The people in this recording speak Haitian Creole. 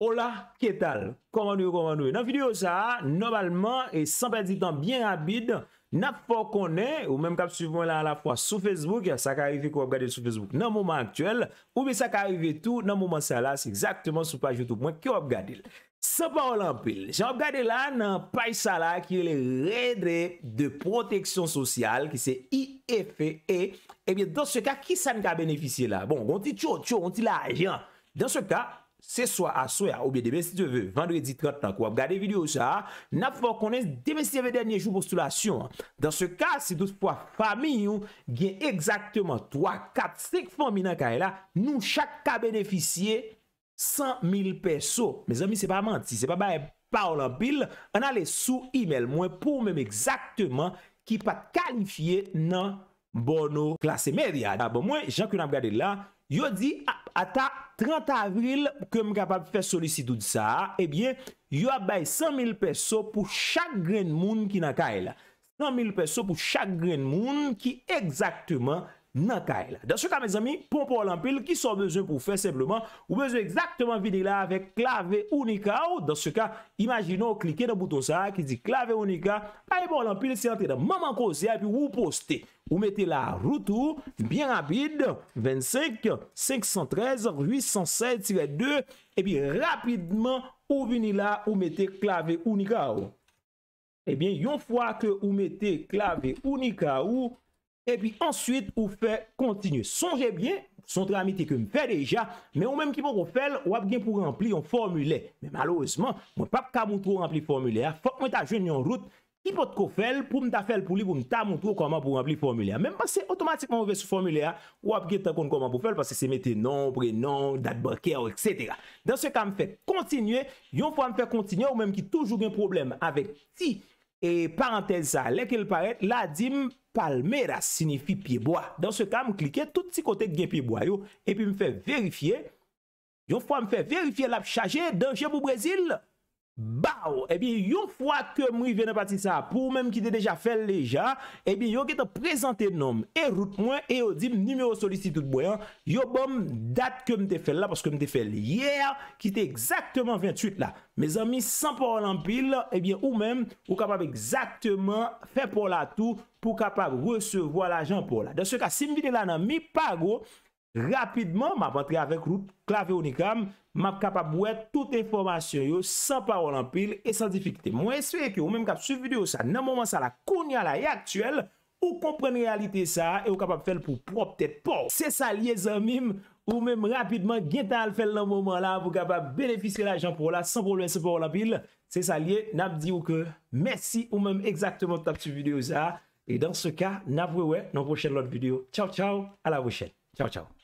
Ola, ketal? Koman nouye, koman nouye? Nan video sa, normalman, e sanpe di tan bien rabid, nan fò konè, ou menm kap sufwen la la fò, sou Facebook, sa ka arrive kou ap gade sou Facebook nan mouman aktuel, oube sa ka arrive tout nan mouman sa la, se exaktman sou page Youtube mwen, kou ap gade. Sanpa o lampil, sa ap gade la nan pay sa la, ki yole redre de proteksyon sosyal, ki se IFE, ebyen, dans se ka, ki sa nka beneficye la? Bon, gonti tcho, tcho, gonti la, jan, dans se ka, Se sou a sou ya ou biye demesiteve Vendredi 30 nan kou ap gade video sa Nan fò konen demesiteve denye joun postulasyon Dans se ka si dout pou a fami yon Gye ekzaktman 3-4 stek fami nan kare la Nou chak ka beneficye 100.000 peso Me zami se pa manti se pa baye pa ou lan bil An ale sou email mwen pou mèm ekzaktman Ki pat kalifiye nan bono klasemeryan ah, bon, Mwen jankou nan gade la Yo di ah, ata 30 avril, pou kem kapap fè solisidou di sa, ebyen, yo abay 100.000 peso pou chak gren moun ki na ka el. 100.000 peso pou chak gren moun ki exaktouman Nan ka e la. Dans se ka, mes ami, ponpon lampil, ki son bezon pou fe sepleman, ou bezon ekzaktman vinila avek klavè ou nika ou. Dans se ka, imagino, klikè nan bouton sa, ki di klavè ou nika, ay bon lampil, si antre nan maman kosè, api ou poste. Ou mette la, routou, bien rapide, 25, 513, 807, 32, epi rapidman, ou eh vinila, ou mette klavè ou nika ou. Ebyen, yon fwa ke ou mette klavè ou nika ou, E pi answit ou fe kontinye. Sonje bie, son tramite ke m fe deja, men ou menm ki m wou fel, ou ap gen pou rempli yon formulè. Men malouzman, mwen pap ka moun pou rempli formulè, fok mwen ta jen yon rout, ki pot ko fel pou m ta fel pou li, pou m ta moun pou koman pou rempli formulè. Menm passe, otomatikman ou ve sou formulè, ou ap gen ta kon koman pou fel, passe se mette yon nom, prenom, dat bakè, etc. Dans se kam fe kontinye, yon fwa m fe kontinye, ou menm ki toujou gen probleme, avek ti, E paranteza, lè ke l'paret, la di m'palmeras signifi pi boi. Dans se kam, klike tout si kote gen pi boi yo. E pi m'fè verifiye, yo fwa m'fè verifiye l'ap chaje denje pou brezil. Ba ou, e bin yon fwa ke mwi vene pati sa, pou mèm ki te deja fel leja, e bin yon ki te prezante nom, e route mwen, e yon di mnumero solistitout boyan, yon bom dat ke mte fel eh la, paske mte fel yè, ki te exaktman 28 la. Me zan mi 100 porlan pil, e bin ou mèm, ou kapab exaktman fe porla tou, pou kapab resevo al ajan porla. Dans se ka, si m vide la nan mi pago, Rapidman, m ap antre avek lout klavye unikam, m ap kapap wè tout informasyon yo san parolampil e san difikite. Mwen eswe ke ou mèm kap su videyo sa nan mouman sa la kounya la e aktuel, ou komprene realite sa e ou kapap fèl pou pwop tèt pou. Se sa liye zan mim, ou mèm rapidman gwen tal fèl nan mouman la pou kapap benefiske la jan pou la san pou lwen se parolampil. Se sa liye, n ap di ou ke, mèsi ou mèm exactamente tap su videyo sa. E dans se ka, n ap wè wè nan pwoshèl lot videyo. Chow chow, ala pwoshèl. Chow chow.